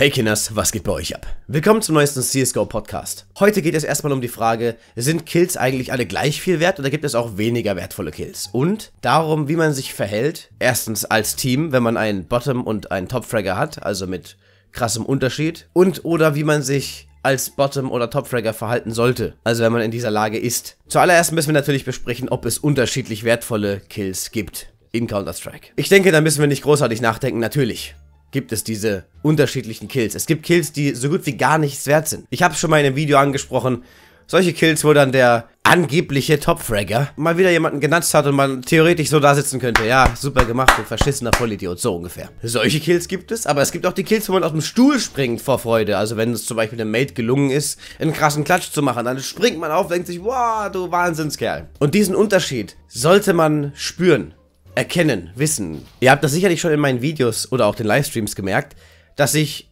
Hey Kinders, was geht bei euch ab? Willkommen zum neuesten CSGO Podcast. Heute geht es erstmal um die Frage, sind Kills eigentlich alle gleich viel wert oder gibt es auch weniger wertvolle Kills? Und darum, wie man sich verhält, erstens als Team, wenn man einen Bottom- und einen Top-Fragger hat, also mit krassem Unterschied, und oder wie man sich als Bottom- oder Top-Fragger verhalten sollte, also wenn man in dieser Lage ist. Zuallererst müssen wir natürlich besprechen, ob es unterschiedlich wertvolle Kills gibt in Counter-Strike. Ich denke, da müssen wir nicht großartig nachdenken, natürlich gibt es diese unterschiedlichen Kills. Es gibt Kills, die so gut wie gar nichts wert sind. Ich habe es schon mal in einem Video angesprochen. Solche Kills, wo dann der angebliche Topfragger mal wieder jemanden genutzt hat und man theoretisch so da sitzen könnte. Ja, super gemacht, du verschissener Vollidiot, so ungefähr. Solche Kills gibt es, aber es gibt auch die Kills, wo man aus dem Stuhl springt vor Freude. Also wenn es zum Beispiel einem Mate gelungen ist, einen krassen Klatsch zu machen, dann springt man auf, denkt sich, wow, du Wahnsinnskerl. Und diesen Unterschied sollte man spüren erkennen, wissen. Ihr habt das sicherlich schon in meinen Videos oder auch den Livestreams gemerkt, dass ich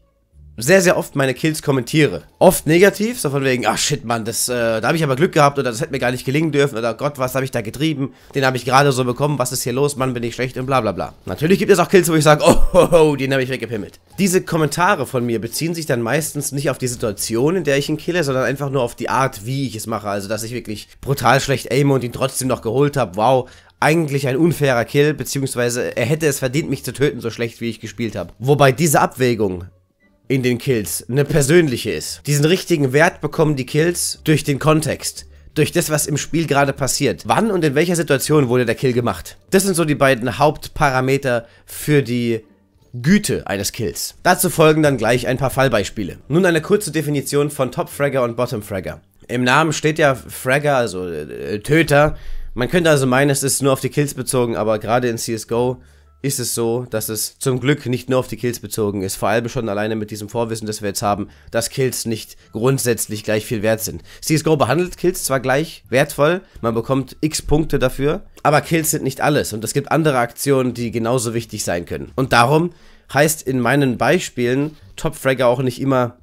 sehr, sehr oft meine Kills kommentiere. Oft negativ, so von wegen, ach shit, Mann, das, äh, da habe ich aber Glück gehabt oder das hätte mir gar nicht gelingen dürfen oder Gott, was habe ich da getrieben, den habe ich gerade so bekommen, was ist hier los, Mann, bin ich schlecht und bla bla bla. Natürlich gibt es auch Kills, wo ich sage, oh, oh, oh den habe ich weggepimmelt. Diese Kommentare von mir beziehen sich dann meistens nicht auf die Situation, in der ich ihn kille, sondern einfach nur auf die Art, wie ich es mache, also dass ich wirklich brutal schlecht aime und ihn trotzdem noch geholt habe, wow, eigentlich ein unfairer Kill, beziehungsweise er hätte es verdient, mich zu töten, so schlecht wie ich gespielt habe. Wobei diese Abwägung in den Kills eine persönliche ist. Diesen richtigen Wert bekommen die Kills durch den Kontext. Durch das, was im Spiel gerade passiert. Wann und in welcher Situation wurde der Kill gemacht? Das sind so die beiden Hauptparameter für die Güte eines Kills. Dazu folgen dann gleich ein paar Fallbeispiele. Nun eine kurze Definition von Top Fragger und Bottom Fragger. Im Namen steht ja Fragger, also äh, Töter, man könnte also meinen, es ist nur auf die Kills bezogen, aber gerade in CSGO ist es so, dass es zum Glück nicht nur auf die Kills bezogen ist. Vor allem schon alleine mit diesem Vorwissen, das wir jetzt haben, dass Kills nicht grundsätzlich gleich viel wert sind. CSGO behandelt Kills zwar gleich wertvoll, man bekommt x Punkte dafür, aber Kills sind nicht alles und es gibt andere Aktionen, die genauso wichtig sein können. Und darum heißt in meinen Beispielen Topfragger auch nicht immer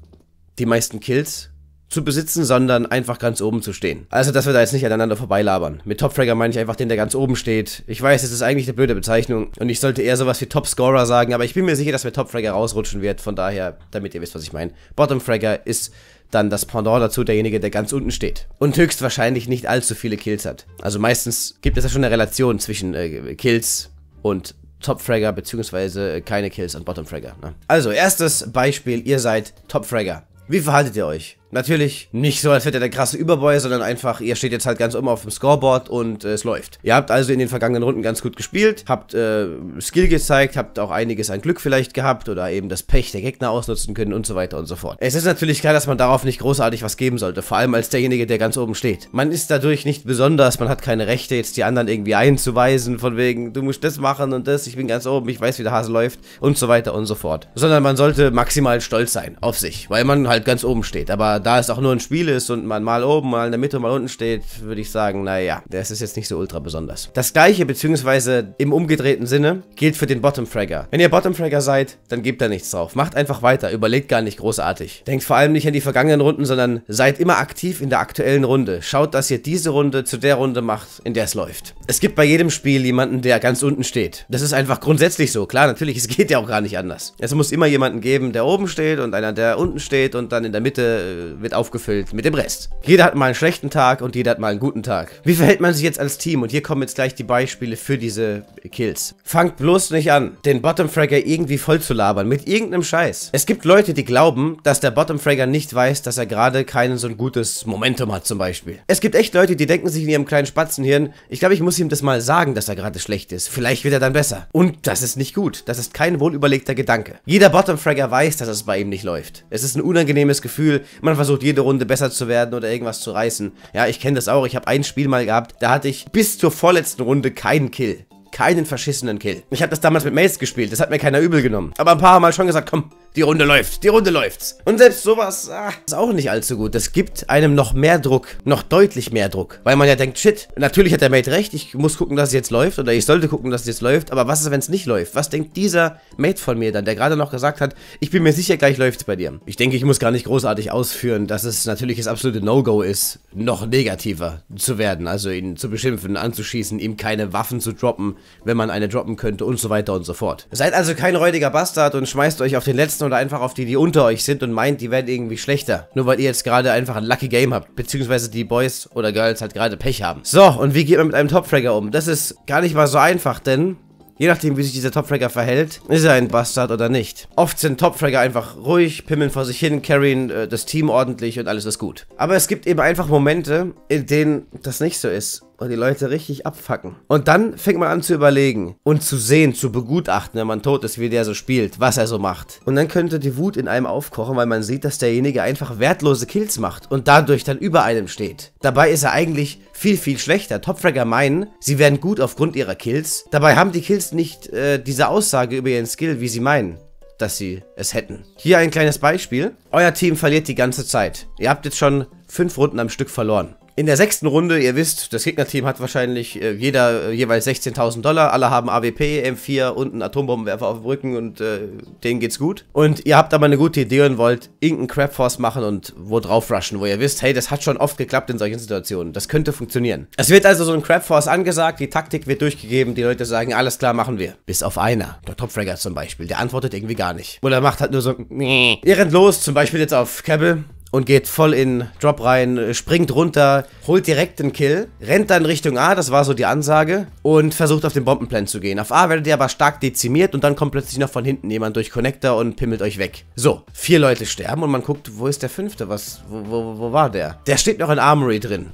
die meisten Kills, zu besitzen, sondern einfach ganz oben zu stehen. Also, dass wir da jetzt nicht aneinander vorbeilabern. Mit Topfragger meine ich einfach den, der ganz oben steht. Ich weiß, es ist eigentlich eine blöde Bezeichnung und ich sollte eher sowas wie Topscorer sagen, aber ich bin mir sicher, dass mir Topfragger rausrutschen wird. Von daher, damit ihr wisst, was ich meine. Bottomfragger ist dann das Pendant dazu derjenige, der ganz unten steht. Und höchstwahrscheinlich nicht allzu viele Kills hat. Also meistens gibt es ja schon eine Relation zwischen äh, Kills und Topfragger beziehungsweise äh, keine Kills und Bottomfragger. Ne? Also, erstes Beispiel, ihr seid Topfragger. Wie verhaltet ihr euch? Natürlich nicht so, als hätte der krasse Überboy, sondern einfach, ihr steht jetzt halt ganz oben auf dem Scoreboard und äh, es läuft. Ihr habt also in den vergangenen Runden ganz gut gespielt, habt äh, Skill gezeigt, habt auch einiges an Glück vielleicht gehabt oder eben das Pech der Gegner ausnutzen können und so weiter und so fort. Es ist natürlich klar, dass man darauf nicht großartig was geben sollte, vor allem als derjenige, der ganz oben steht. Man ist dadurch nicht besonders, man hat keine Rechte, jetzt die anderen irgendwie einzuweisen, von wegen, du musst das machen und das, ich bin ganz oben, ich weiß, wie der Hase läuft und so weiter und so fort. Sondern man sollte maximal stolz sein auf sich, weil man halt ganz oben steht. Aber da es auch nur ein Spiel ist und man mal oben, mal in der Mitte, mal unten steht, würde ich sagen, naja, das ist jetzt nicht so ultra besonders. Das gleiche, beziehungsweise im umgedrehten Sinne, gilt für den Bottom Fragger. Wenn ihr Bottom Fragger seid, dann gebt da nichts drauf. Macht einfach weiter, überlegt gar nicht großartig. Denkt vor allem nicht an die vergangenen Runden, sondern seid immer aktiv in der aktuellen Runde. Schaut, dass ihr diese Runde zu der Runde macht, in der es läuft. Es gibt bei jedem Spiel jemanden, der ganz unten steht. Das ist einfach grundsätzlich so. Klar, natürlich, es geht ja auch gar nicht anders. Es muss immer jemanden geben, der oben steht und einer, der unten steht und dann in der Mitte äh, wird aufgefüllt mit dem Rest. Jeder hat mal einen schlechten Tag und jeder hat mal einen guten Tag. Wie verhält man sich jetzt als Team? Und hier kommen jetzt gleich die Beispiele für diese Kills. Fangt bloß nicht an, den Bottomfragger irgendwie vollzulabern mit irgendeinem Scheiß. Es gibt Leute, die glauben, dass der Bottomfragger nicht weiß, dass er gerade kein so ein gutes Momentum hat zum Beispiel. Es gibt echt Leute, die denken sich in ihrem kleinen Spatzenhirn, ich glaube, ich muss ihm das mal sagen, dass er gerade schlecht ist. Vielleicht wird er dann besser. Und das ist nicht gut. Das ist kein wohlüberlegter Gedanke. Jeder Bottomfragger weiß, dass es bei ihm nicht läuft. Es ist ein unangenehmes Gefühl, man versucht jede Runde besser zu werden oder irgendwas zu reißen. Ja, ich kenne das auch. Ich habe ein Spiel mal gehabt, da hatte ich bis zur vorletzten Runde keinen Kill keinen verschissenen Kill. Ich habe das damals mit Mace gespielt, das hat mir keiner übel genommen. Aber ein paar mal halt schon gesagt, komm, die Runde läuft, die Runde läuft's. Und selbst sowas ah, ist auch nicht allzu gut. Das gibt einem noch mehr Druck, noch deutlich mehr Druck. Weil man ja denkt, shit, natürlich hat der Mate recht, ich muss gucken, dass es jetzt läuft oder ich sollte gucken, dass es jetzt läuft, aber was ist, wenn es nicht läuft? Was denkt dieser Mate von mir dann, der gerade noch gesagt hat, ich bin mir sicher, gleich läuft's bei dir. Ich denke, ich muss gar nicht großartig ausführen, dass es natürlich das absolute No-Go ist, noch negativer zu werden, also ihn zu beschimpfen, anzuschießen, ihm keine Waffen zu droppen, wenn man eine droppen könnte und so weiter und so fort. Seid also kein räudiger Bastard und schmeißt euch auf den letzten setzen oder einfach auf die, die unter euch sind und meint, die werden irgendwie schlechter. Nur weil ihr jetzt gerade einfach ein Lucky Game habt. Beziehungsweise die Boys oder Girls halt gerade Pech haben. So, und wie geht man mit einem top um? Das ist gar nicht mal so einfach, denn Je nachdem, wie sich dieser Topfragger verhält, ist er ein Bastard oder nicht. Oft sind Topfragger einfach ruhig, pimmeln vor sich hin, carryen äh, das Team ordentlich und alles ist gut. Aber es gibt eben einfach Momente, in denen das nicht so ist und die Leute richtig abfacken. Und dann fängt man an zu überlegen und zu sehen, zu begutachten, wenn man tot ist, wie der so spielt, was er so macht. Und dann könnte die Wut in einem aufkochen, weil man sieht, dass derjenige einfach wertlose Kills macht und dadurch dann über einem steht. Dabei ist er eigentlich viel, viel schlechter. Topfragger meinen, sie werden gut aufgrund ihrer Kills. Dabei haben die Kills nicht äh, diese Aussage über ihren Skill, wie sie meinen dass sie es hätten. Hier ein kleines Beispiel. Euer Team verliert die ganze Zeit. Ihr habt jetzt schon fünf Runden am Stück verloren. In der sechsten Runde, ihr wisst, das Gegnerteam hat wahrscheinlich äh, jeder äh, jeweils 16.000 Dollar. Alle haben AWP, M4 und einen Atombombenwerfer auf dem Rücken und äh, denen geht's gut. Und ihr habt aber eine gute Idee und wollt irgendeinen Crab Force machen und wo drauf rushen, wo ihr wisst, hey, das hat schon oft geklappt in solchen Situationen. Das könnte funktionieren. Es wird also so ein Crab Force angesagt, die Taktik wird durchgegeben, die Leute sagen, alles klar, machen wir. Bis auf einer. Der Topfragger zum Beispiel, der antwortet irgendwie gar nicht. Oder macht halt nur so, nee. Ihr rennt los, zum Beispiel jetzt auf Cabell und geht voll in Drop rein, springt runter, holt direkt den Kill, rennt dann Richtung A, das war so die Ansage, und versucht auf den Bombenplan zu gehen. Auf A werdet ihr aber stark dezimiert und dann kommt plötzlich noch von hinten jemand durch Connector und pimmelt euch weg. So, vier Leute sterben und man guckt, wo ist der fünfte? Was, wo, wo, wo war der? Der steht noch in Armory drin.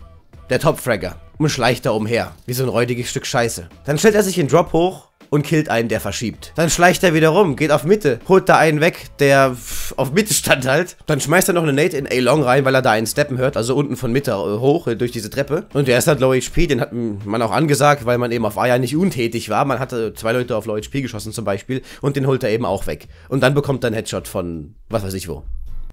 Der Topfragger. Und schleicht da umher, wie so ein räudiges Stück Scheiße. Dann stellt er sich in Drop hoch und killt einen, der verschiebt. Dann schleicht er wieder rum, geht auf Mitte, holt da einen weg, der auf Mitte stand halt. Dann schmeißt er noch eine Nate in A-Long rein, weil er da einen Steppen hört, also unten von Mitte äh, hoch äh, durch diese Treppe. Und der ist halt Low HP, den hat man auch angesagt, weil man eben auf Aya nicht untätig war. Man hatte zwei Leute auf Low HP geschossen zum Beispiel und den holt er eben auch weg. Und dann bekommt er einen Headshot von was weiß ich wo.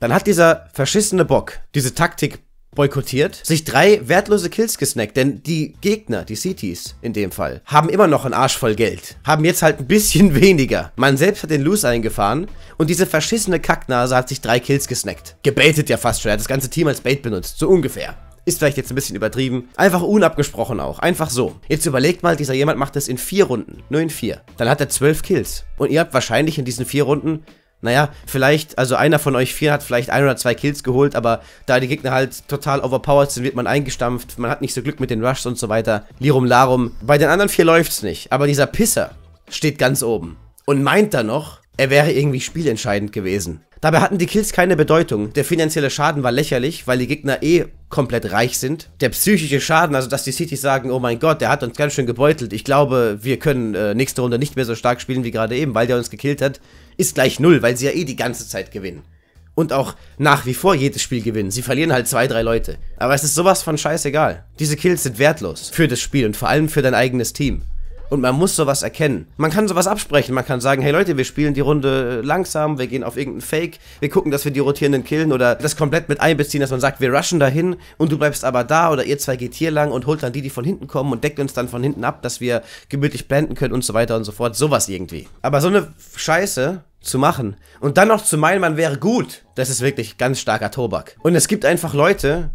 Dann hat dieser verschissene Bock diese Taktik boykottiert, sich drei wertlose Kills gesnackt, denn die Gegner, die Cities in dem Fall, haben immer noch einen Arsch voll Geld. Haben jetzt halt ein bisschen weniger. Man selbst hat den Loose eingefahren und diese verschissene Kacknase hat sich drei Kills gesnackt. Gebaitet ja fast schon, er hat das ganze Team als Bait benutzt, so ungefähr. Ist vielleicht jetzt ein bisschen übertrieben. Einfach unabgesprochen auch. Einfach so. Jetzt überlegt mal, dieser jemand macht das in vier Runden. Nur in vier. Dann hat er zwölf Kills. Und ihr habt wahrscheinlich in diesen vier Runden naja, vielleicht, also einer von euch vier hat vielleicht ein oder zwei Kills geholt, aber da die Gegner halt total overpowered sind, wird man eingestampft, man hat nicht so Glück mit den Rushs und so weiter. Lirum Larum. Bei den anderen vier läuft's nicht, aber dieser Pisser steht ganz oben und meint dann noch, er wäre irgendwie spielentscheidend gewesen. Dabei hatten die Kills keine Bedeutung. Der finanzielle Schaden war lächerlich, weil die Gegner eh komplett reich sind. Der psychische Schaden, also dass die Cities sagen, oh mein Gott, der hat uns ganz schön gebeutelt. Ich glaube, wir können äh, nächste Runde nicht mehr so stark spielen wie gerade eben, weil der uns gekillt hat ist gleich null, weil sie ja eh die ganze Zeit gewinnen. Und auch nach wie vor jedes Spiel gewinnen. Sie verlieren halt zwei, drei Leute. Aber es ist sowas von scheißegal. Diese Kills sind wertlos für das Spiel und vor allem für dein eigenes Team. Und man muss sowas erkennen. Man kann sowas absprechen. Man kann sagen, hey Leute, wir spielen die Runde langsam, wir gehen auf irgendeinen Fake, wir gucken, dass wir die rotierenden killen oder das komplett mit einbeziehen, dass man sagt, wir rushen dahin und du bleibst aber da oder ihr zwei geht hier lang und holt dann die, die von hinten kommen und deckt uns dann von hinten ab, dass wir gemütlich blenden können und so weiter und so fort. Sowas irgendwie. Aber so eine Scheiße zu machen und dann noch zu meinen, man wäre gut, das ist wirklich ganz starker Tobak. Und es gibt einfach Leute,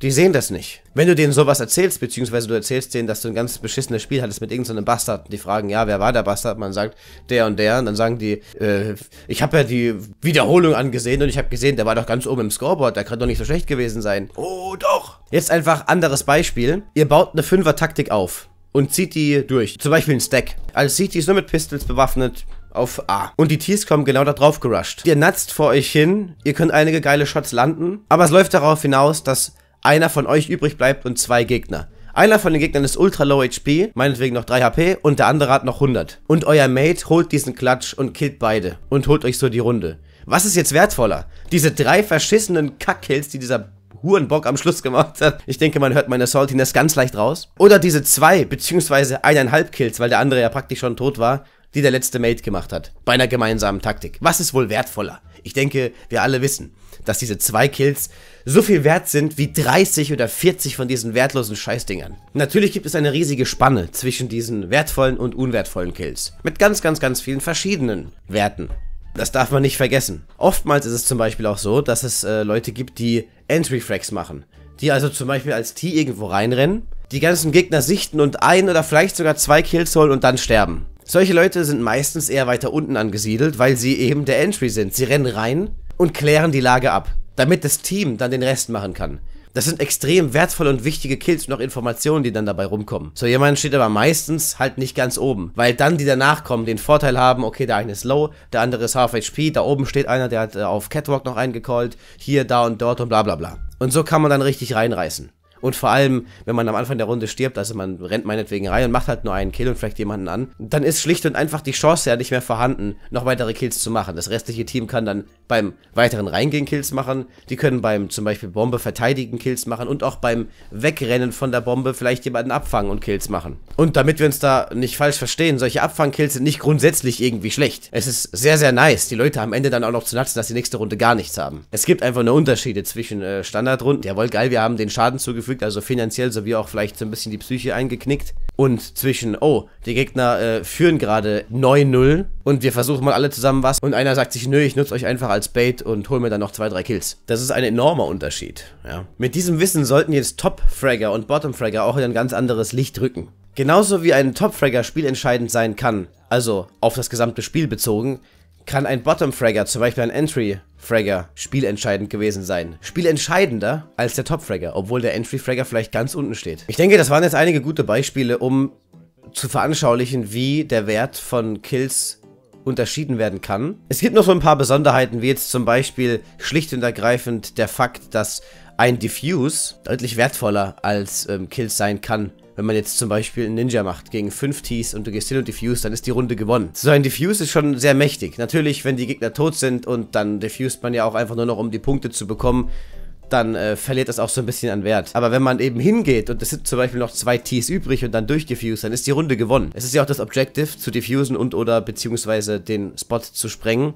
die sehen das nicht. Wenn du denen sowas erzählst, beziehungsweise du erzählst denen, dass du ein ganz beschissenes Spiel hattest mit irgendeinem so Bastard, die fragen, ja, wer war der Bastard? Man sagt, der und der. Und dann sagen die, äh, ich habe ja die Wiederholung angesehen und ich habe gesehen, der war doch ganz oben im Scoreboard, der kann doch nicht so schlecht gewesen sein. Oh, doch. Jetzt einfach anderes Beispiel. Ihr baut eine Fünfer-Taktik auf und zieht die durch. Zum Beispiel ein Stack. Als CT ist nur mit Pistols bewaffnet, auf A. Und die Tees kommen genau da drauf gerusht. Ihr natzt vor euch hin, ihr könnt einige geile Shots landen, aber es läuft darauf hinaus, dass einer von euch übrig bleibt und zwei Gegner. Einer von den Gegnern ist ultra low HP, meinetwegen noch 3 HP und der andere hat noch 100. Und euer Mate holt diesen Klatsch und killt beide und holt euch so die Runde. Was ist jetzt wertvoller? Diese drei verschissenen Kackkills, die dieser Hurenbock am Schluss gemacht hat. Ich denke, man hört meine Saltiness ganz leicht raus. Oder diese zwei, beziehungsweise eineinhalb Kills, weil der andere ja praktisch schon tot war, die der letzte Mate gemacht hat. Bei einer gemeinsamen Taktik. Was ist wohl wertvoller? Ich denke, wir alle wissen, dass diese zwei Kills so viel wert sind wie 30 oder 40 von diesen wertlosen Scheißdingern. Natürlich gibt es eine riesige Spanne zwischen diesen wertvollen und unwertvollen Kills. Mit ganz, ganz, ganz vielen verschiedenen Werten. Das darf man nicht vergessen. Oftmals ist es zum Beispiel auch so, dass es äh, Leute gibt, die Entry-Frags machen. Die also zum Beispiel als T irgendwo reinrennen, die ganzen Gegner sichten und ein oder vielleicht sogar zwei Kills holen und dann sterben. Solche Leute sind meistens eher weiter unten angesiedelt, weil sie eben der Entry sind. Sie rennen rein und klären die Lage ab damit das Team dann den Rest machen kann. Das sind extrem wertvolle und wichtige Kills und auch Informationen, die dann dabei rumkommen. So jemand steht aber meistens halt nicht ganz oben, weil dann die danach kommen den Vorteil haben, okay, der eine ist low, der andere ist half HP, da oben steht einer, der hat äh, auf Catwalk noch eingecallt, hier, da und dort und bla bla bla. Und so kann man dann richtig reinreißen. Und vor allem, wenn man am Anfang der Runde stirbt, also man rennt meinetwegen rein und macht halt nur einen Kill und vielleicht jemanden an, dann ist schlicht und einfach die Chance ja nicht mehr vorhanden, noch weitere Kills zu machen. Das restliche Team kann dann beim weiteren Reingehen Kills machen, die können beim zum Beispiel Bombe verteidigen Kills machen und auch beim Wegrennen von der Bombe vielleicht jemanden abfangen und Kills machen. Und damit wir uns da nicht falsch verstehen, solche Abfangkills sind nicht grundsätzlich irgendwie schlecht. Es ist sehr, sehr nice, die Leute am Ende dann auch noch zu nutzen, dass die nächste Runde gar nichts haben. Es gibt einfach nur Unterschiede zwischen äh, Standardrunden, jawohl, geil, wir haben den Schaden zugefügt, hinzugefügt, also finanziell sowie auch vielleicht so ein bisschen die Psyche eingeknickt. Und zwischen, oh, die Gegner äh, führen gerade 9-0 und wir versuchen mal alle zusammen was. Und einer sagt sich, nö, ich nutze euch einfach als Bait und hol mir dann noch zwei, drei Kills. Das ist ein enormer Unterschied. Ja. Mit diesem Wissen sollten jetzt Top-Fragger und Bottom-Fragger auch in ein ganz anderes Licht rücken. Genauso wie ein Top-Fragger spielentscheidend sein kann, also auf das gesamte Spiel bezogen, kann ein Bottom-Fragger, zum Beispiel ein Entry-Fragger, spielentscheidend gewesen sein. Spielentscheidender als der Top-Fragger, obwohl der Entry-Fragger vielleicht ganz unten steht. Ich denke, das waren jetzt einige gute Beispiele, um zu veranschaulichen, wie der Wert von Kills unterschieden werden kann. Es gibt noch so ein paar Besonderheiten, wie jetzt zum Beispiel schlicht und ergreifend der Fakt, dass ein Diffuse deutlich wertvoller als ähm, Kills sein kann wenn man jetzt zum Beispiel einen Ninja macht gegen 5 Tees und du gehst hin und diffuse, dann ist die Runde gewonnen. So ein Diffuse ist schon sehr mächtig. Natürlich, wenn die Gegner tot sind und dann diffust man ja auch einfach nur noch, um die Punkte zu bekommen, dann äh, verliert das auch so ein bisschen an Wert. Aber wenn man eben hingeht und es sind zum Beispiel noch zwei Tees übrig und dann durchdiffusen, dann ist die Runde gewonnen. Es ist ja auch das Objective, zu diffusen und oder beziehungsweise den Spot zu sprengen.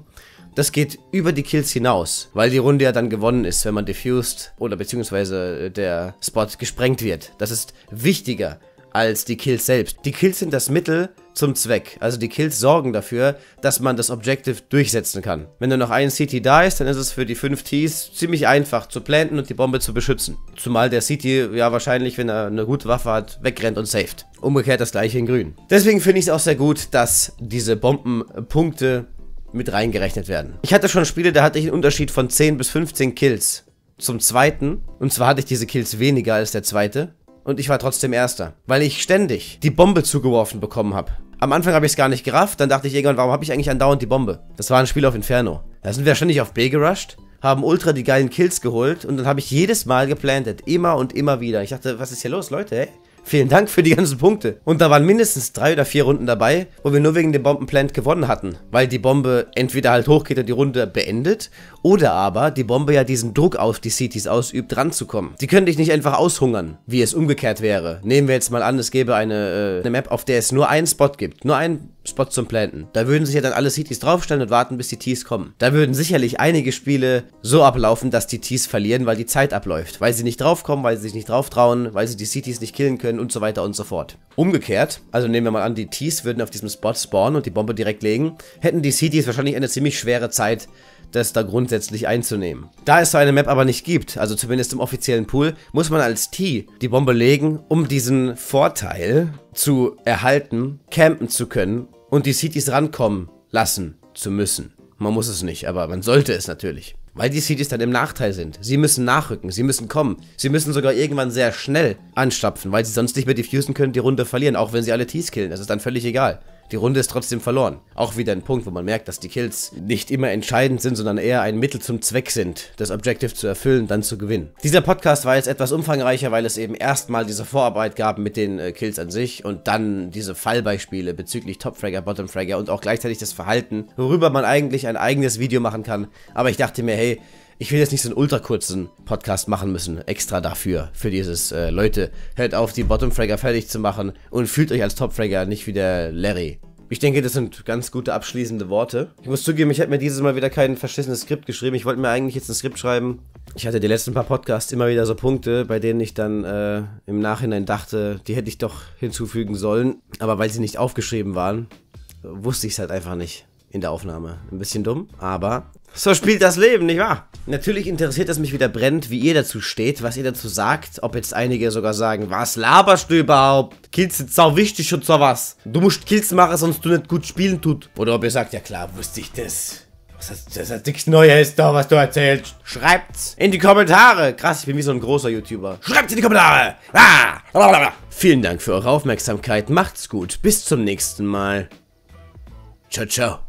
Das geht über die Kills hinaus, weil die Runde ja dann gewonnen ist, wenn man defused oder beziehungsweise äh, der Spot gesprengt wird. Das ist wichtiger als die Kills selbst. Die Kills sind das Mittel zum Zweck. Also die Kills sorgen dafür, dass man das Objective durchsetzen kann. Wenn nur noch ein CT da ist, dann ist es für die 5 Ts ziemlich einfach zu planten und die Bombe zu beschützen. Zumal der CT ja wahrscheinlich, wenn er eine gute Waffe hat, wegrennt und saved. Umgekehrt das gleiche in grün. Deswegen finde ich es auch sehr gut, dass diese Bombenpunkte mit reingerechnet werden. Ich hatte schon Spiele, da hatte ich einen Unterschied von 10 bis 15 Kills zum zweiten. Und zwar hatte ich diese Kills weniger als der zweite. Und ich war trotzdem erster, weil ich ständig die Bombe zugeworfen bekommen habe. Am Anfang habe ich es gar nicht gerafft, dann dachte ich irgendwann, warum habe ich eigentlich andauernd die Bombe? Das war ein Spiel auf Inferno. Da sind wir ständig auf B gerusht, haben Ultra die geilen Kills geholt und dann habe ich jedes Mal geplantet. Immer und immer wieder. Ich dachte, was ist hier los, Leute, ey? Vielen Dank für die ganzen Punkte. Und da waren mindestens drei oder vier Runden dabei, wo wir nur wegen dem Bombenplant gewonnen hatten, weil die Bombe entweder halt hochgeht und die Runde beendet, oder aber die Bombe ja diesen Druck auf die Cities ausübt, ranzukommen. Die können dich nicht einfach aushungern, wie es umgekehrt wäre. Nehmen wir jetzt mal an, es gäbe eine, äh, eine Map, auf der es nur einen Spot gibt, nur einen Spot zum Planten. Da würden sich ja dann alle Cities draufstellen und warten, bis die Tees kommen. Da würden sicherlich einige Spiele so ablaufen, dass die Tees verlieren, weil die Zeit abläuft, weil sie nicht draufkommen, weil sie sich nicht drauf trauen, weil sie die Cities nicht killen können werden und so weiter und so fort. Umgekehrt, also nehmen wir mal an, die Tees würden auf diesem Spot spawnen und die Bombe direkt legen, hätten die Cities wahrscheinlich eine ziemlich schwere Zeit, das da grundsätzlich einzunehmen. Da es so eine Map aber nicht gibt, also zumindest im offiziellen Pool, muss man als T die Bombe legen, um diesen Vorteil zu erhalten, campen zu können und die Cities rankommen lassen zu müssen. Man muss es nicht, aber man sollte es natürlich. Weil die Seedies dann im Nachteil sind. Sie müssen nachrücken, sie müssen kommen. Sie müssen sogar irgendwann sehr schnell anstapfen, weil sie sonst nicht mehr diffusen können, die Runde verlieren, auch wenn sie alle T's killen. Das ist dann völlig egal. Die Runde ist trotzdem verloren. Auch wieder ein Punkt, wo man merkt, dass die Kills nicht immer entscheidend sind, sondern eher ein Mittel zum Zweck sind, das Objective zu erfüllen, dann zu gewinnen. Dieser Podcast war jetzt etwas umfangreicher, weil es eben erstmal diese Vorarbeit gab mit den äh, Kills an sich und dann diese Fallbeispiele bezüglich Topfragger, Bottomfragger und auch gleichzeitig das Verhalten, worüber man eigentlich ein eigenes Video machen kann. Aber ich dachte mir, hey, ich will jetzt nicht so einen ultrakurzen Podcast machen müssen, extra dafür, für dieses, äh, Leute, hört auf, die Bottom-Fragger fertig zu machen und fühlt euch als Top-Fragger nicht wie der Larry. Ich denke, das sind ganz gute abschließende Worte. Ich muss zugeben, ich habe mir dieses Mal wieder kein verschlissenes Skript geschrieben. Ich wollte mir eigentlich jetzt ein Skript schreiben. Ich hatte die letzten paar Podcasts immer wieder so Punkte, bei denen ich dann äh, im Nachhinein dachte, die hätte ich doch hinzufügen sollen. Aber weil sie nicht aufgeschrieben waren, wusste ich es halt einfach nicht in der Aufnahme. Ein bisschen dumm, aber so spielt das Leben, nicht wahr? Natürlich interessiert es mich wieder brennt, wie ihr dazu steht, was ihr dazu sagt. Ob jetzt einige sogar sagen, was laberst du überhaupt? Kills sind sau wichtig und so was. Du musst Kills machen, sonst du nicht gut spielen tut. Oder ob ihr sagt, ja klar, wusste ich das. Was ist, das ist nichts Neues da, was du erzählst. Schreibt's in die Kommentare. Krass, ich bin wie so ein großer YouTuber. Schreibt's in die Kommentare. Ah, Vielen Dank für eure Aufmerksamkeit. Macht's gut. Bis zum nächsten Mal. Ciao, ciao.